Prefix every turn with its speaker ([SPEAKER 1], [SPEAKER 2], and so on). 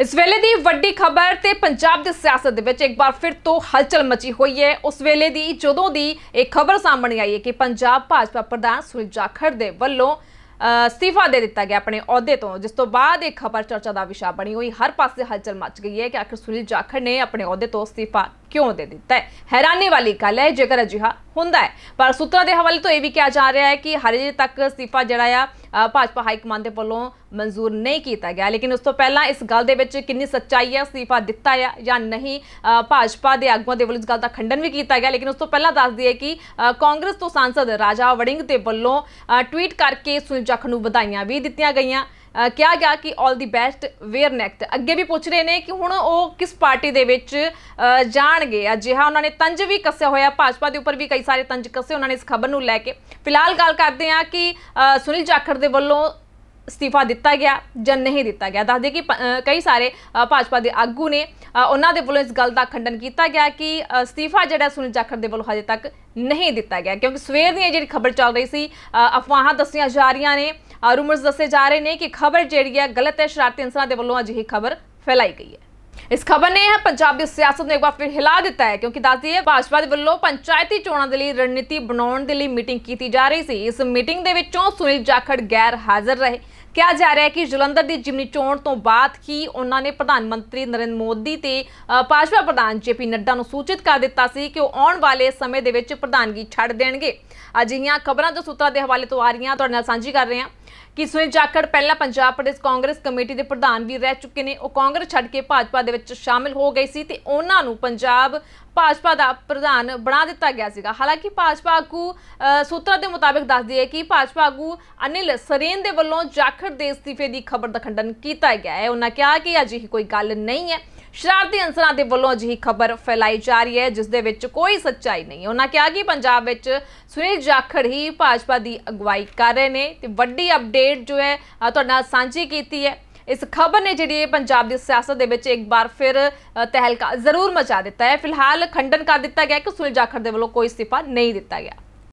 [SPEAKER 1] ਇਸ ਵੇਲੇ ਦੀ ਵੱਡੀ ਖਬਰ ਤੇ ਪੰਜਾਬ ਦੀ ਸਿਆਸਤ ਦੇ ਵਿੱਚ ਇੱਕ ਵਾਰ ਫਿਰ ਤੋਂ ਹਲਚਲ ਮਚੀ ਹੋਈ ਹੈ ਉਸ ਵੇਲੇ ਦੀ ਜਦੋਂ ਦੀ ਇਹ ਖਬਰ ਸਾਹਮਣੇ ਆਈ ਹੈ ਕਿ ਪੰਜਾਬ ਭਾਜਪਾ ਪ੍ਰਧਾਨ ਸੁਨੀਲ ਜਾਖੜ ਦੇ ਵੱਲੋਂ ਅਸਤੀਫਾ ਦੇ ਦਿੱਤਾ ਗਿਆ ਆਪਣੇ ਅਹੁਦੇ ਤੋਂ ਜਿਸ ਤੋਂ ਬਾਅਦ ਇਹ ਖਬਰ ਚਰਚਾ ਦਾ ਵਿਸ਼ਾ ਬਣੀ ਹੋਈ ਹਰ ਪਾਸੇ ਹਲਚਲ ਮਚ ਗਈ ਹੈ ਕਿ ਆਖਿਰ ਸੁਨੀਲ ਜਾਖੜ ਨੇ ਆਪਣੇ ਅਹੁਦੇ ਤੋਂ ਅਸਤੀਫਾ ਕਿਉਂ ਦੇ ਦਿੱਤਾ ਹੈ ਹੈਰਾਨੀ ਵਾਲੀ ਗੱਲ ਹੈ ਜੇਕਰ ਅਜਿਹਾ ਹੁੰਦਾ ਹੈ ਪਰ ਸੂਤਰਾਂ ਦੇ ਹਵਾਲੇ ਤੋਂ ਇਹ ਵੀ ਕਿਹਾ ਜਾ ਰਿਹਾ ਹੈ ਕਿ ਹਰੇ ਤੱਕ ਸਿਫਾ ਜਿਹੜਾ ਆ ਭਾਜਪਾ ਹਾਈ ਕਮਾਂਡ ਦੇ ਵੱਲੋਂ ਮਨਜ਼ੂਰ ਨਹੀਂ ਕੀਤਾ ਗਿਆ ਲੇਕਿਨ ਉਸ ਤੋਂ ਪਹਿਲਾਂ ਇਸ ਗੱਲ ਦੇ ਵਿੱਚ ਕਿੰਨੀ ਸੱਚਾਈ ਹੈ ਸਿਫਾ ਦਿੱਤਾ ਹੈ ਜਾਂ ਨਹੀਂ ਭਾਜਪਾ ਦੇ ਆਗੂਆਂ ਦੇ ਵੱਲੋਂ ਇਸ ਗੱਲ ਦਾ ਖੰਡਨ ਵੀ ਕੀਤਾ ਗਿਆ ਲੇਕਿਨ ਉਸ ਤੋਂ ਪਹਿਲਾਂ ਦੱਸ ਦਈਏ ਕਿ ਕਾਂਗਰਸ ਤੋਂ ਸਾਂਸਦ ਰਾਜਾ ਵੜਿੰਗ ਦੇ ਵੱਲੋਂ ਟਵੀਟ ਕਰਕੇ ਸੁਨੀਲ ਜੱਖ ਨੂੰ ਵਧਾਈਆਂ ਵੀ ਦਿੱਤੀਆਂ ਗਈਆਂ ਕਿਹਾ ਗਿਆ ਕਿ 올 ਦੀ ਬੈਸਟ ਵੇਅਰ ਨੈਕਟ ਅੱਗੇ ਵੀ ਪੁੱਛ ਰਹੇ ਨੇ ਕਿ ਹੁਣ ਉਹ ਕਿਸ ਪਾਰਟੀ ਦੇ ਵਿੱਚ ਜਾਣਗੇ ਅਜਿਹਾ ਉਹਨਾਂ ਨੇ ਤੰਜ ਵੀ ਕੱਸਿਆ ਹੋਇਆ ਭਾਜਪਾ ਦੇ ਉੱਪਰ ਵੀ ਕਈ ਸਾਰੇ ਤੰਜ ਕੱਸੇ ਉਹਨਾਂ ਨੇ ਇਸ ਖਬਰ ਨੂੰ ਲੈ ਕੇ ਫਿਲਹਾਲ ਗੱਲ ਕਰਦੇ ਹਾਂ ਕਿ ਸੁਨੀਲ ਜਾਖੜ ਦੇ ਵੱਲੋਂ ਅਸਤੀਫਾ ਦਿੱਤਾ ਗਿਆ ਜਾਂ ਨਹੀਂ ਦਿੱਤਾ ਗਿਆ ਦੱਸਦੇ ਕਿ ਕਈ ਸਾਰੇ ਭਾਜਪਾ ਦੇ ਆਗੂ ਨੇ ਉਹਨਾਂ ਦੇ ਵੱਲੋਂ ਇਸ ਗੱਲ ਦਾ ਖੰਡਨ ਕੀਤਾ ਗਿਆ ਕਿ ਅਸਤੀਫਾ ਜਿਹੜਾ ਸੁਨੀਲ ਜਾਖੜ ਦੇ ਵੱਲੋਂ ਹਜੇ ਤੱਕ ਨਹੀਂ ਦਿੱਤਾ ਗਿਆ ਕਿਉਂਕਿ ਸਵੇਰ ਦੀ ਜਿਹੜੀ ਖਬਰ ਚੱਲ ਰਹੀ ਸੀ ਅਫਵਾਹਾਂ ਦੱਸੀਆਂ ਜਾ ਰਹੀਆਂ ਨੇ ਰੂਮਰਸ ਦੱਸੇ ਜਾ ਰਹੇ ਨੇ ਕਿ ਖਬਰ ਜਿਹੜੀ ਹੈ ਗਲਤ ਹੈ ਸ਼ਰਾਰਤੀ ਅੰਸਰਾਂ ਦੇ ਵੱਲੋਂ ਅਜਿਹੀ ਖਬਰ ਫੈਲਾਈ ਗਈ ਹੈ ਇਸ ਖਬਰ ਨੇ ਪੰਜਾਬ ਦੀ ਸਿਆਸਤ ਨੂੰ ਇੱਕ ਵਾਰ ਫਿਰ ਹਿਲਾ ਦਿੱਤਾ ਹੈ ਕਿਉਂਕਿ ਦੱਸਦੀ ਹੈ ਭਾਜਪਾ ਦੇ ਵੱਲੋਂ ਪੰਚਾਇਤੀ ਚੋਣਾਂ ਦੇ ਲਈ ਰਣਨੀਤੀ ਬਣਾਉਣ ਦੇ ਲਈ ਮੀਟਿੰਗ ਕੀਤੀ ਜਾ ਰਹੀ ਸੀ ਇਸ ਮੀਟਿੰਗ ਦੇ ਵਿੱਚੋਂ ਸੁਨੀਲ ਜਾਖੜ ਗੈਰ ਹਾਜ਼ਰ ਰਹੇ ਕਿਹਾ ਜਾ ਰਿਹਾ ਹੈ ਕਿ ਜਲੰਧਰ ਦੀ ਜਿਮਨੀ ਚੋਣ ਤੋਂ ਬਾਅਦ ਕੀ ਉਹਨਾਂ ਨੇ ਪ੍ਰਧਾਨ ਮੰਤਰੀ ਨਰਿੰਦਰ ਮੋਦੀ ਤੇ ਭਾਜਪਾ ਪ੍ਰਧਾਨ ਜੇਪੀ ਨੱਡਾ ਨੂੰ ਸੂਚਿਤ ਕਰ ਦਿੱਤਾ ਸੀ ਕਿ ਉਹ ਆਉਣ ਵਾਲੇ ਸਮੇਂ ਦੇ ਵਿੱਚ ਪ੍ਰਧਾਨਗੀ ਛੱਡ ਦੇਣਗੇ ਅਜਿਹੀਆਂ ਖਬਰਾਂ ਜੋ ਸੂਤਰਾਂ ਦੇ ਹਵਾਲੇ ਤੋਂ ਆ ਰਹੀਆਂ ਤੁਹਾਡੇ ਨਾਲ ਸਾਂਝੀ ਕਰ ਰਹੇ ਹਾਂ ਕਿ ਸੁਨੀਲ ਜਾਖੜ ਪਹਿਲਾਂ ਪੰਜਾਬ ਪ੍ਰਦੇਸ਼ ਕਾਂਗਰਸ ਕਮੇਟੀ ਦੇ ਪ੍ਰਧਾਨ ਵੀ ਰਹਿ ਚੁੱਕੇ ਨੇ ਉਹ ਕਾਂਗਰਸ ਛੱਡ ਕੇ ਭਾਜਪਾ ਦੇ ਵਿੱਚ ਸ਼ਾਮਿਲ ਹੋ ਗਏ ਸੀ ਤੇ ਉਹਨਾਂ ਨੂੰ ਪੰਜਾਬ ਭਾਜਪਾ ਦਾ ਪ੍ਰਧਾਨ ਬਣਾ ਦਿੱਤਾ ਗਿਆ ਸੀਗਾ ਹਾਲਾਂਕਿ ਭਾਜਪਾ ਆਗੂ ਸੂਤਰਾਂ ਦੇ ਮੁਤਾਬਕ ਦੱਸਦੀ ਹੈ ਕਿ ਭਾਜਪਾ ਆਗੂ ਅਨਿਲ ਸਰੇਨ ਦੇ ਵੱਲੋਂ ਜਾਖੜ ਦੇ ਅਸਤੀਫੇ ਦੀ ਖਬਰ ਦਾ ਖੰਡਨ ਕੀਤਾ ਗਿਆ ਹੈ ਉਹਨਾਂ ਕਿਹਾ ਕਿ ਅਜਿਹੀ ਕੋਈ ਗੱਲ ਨਹੀਂ ਹੈ ਸ਼ਰਾਰਤੀ ਅੰਸਰਾਂ ਦੇ ਵੱਲੋਂ ਅਜਿਹੀ ਖਬਰ ਫੈਲਾਈ ਜਾ ਰਹੀ ਹੈ ਜਿਸ ਦੇ ਵਿੱਚ ਕੋਈ ਸੱਚਾਈ ਨਹੀਂ ਉਹਨਾਂ ਕਿਹਾ ਕਿ ਪੰਜਾਬ ਵਿੱਚ ਸੁਨੀਲ ਜਾਖੜ ਹੀ ਭਾਜਪਾ ਦੀ ਅਗਵਾਈ ਕਰ ਰਹੇ ਨੇ ਤੇ ਵੱਡੀ ਅਪਡੇਟ ਜੋ ਹੈ ਤੁਹਾਡਾ ਨਾਲ ਸਾਂਝੀ ਕੀਤੀ ਹੈ ਇਸ ਖਬਰ ਨੇ ਜਿਹੜੀ ਪੰਜਾਬ ਦੀ ਸਿਆਸਤ ਦੇ ਵਿੱਚ ਇੱਕ ਵਾਰ ਫਿਰ ਤਹਿਲਕਾ ਜ਼ਰੂਰ ਮਚਾ ਦਿੱਤਾ ਹੈ ਫਿਲਹਾਲ ਖੰਡਨ ਕਰ ਦਿੱਤਾ ਗਿਆ ਕਿ ਸੁਨੀਲ ਜਾਖੜ ਦੇ ਵੱਲੋਂ ਕੋਈ ਸਿਫਾ ਨਹੀਂ ਦਿੱਤਾ ਗਿਆ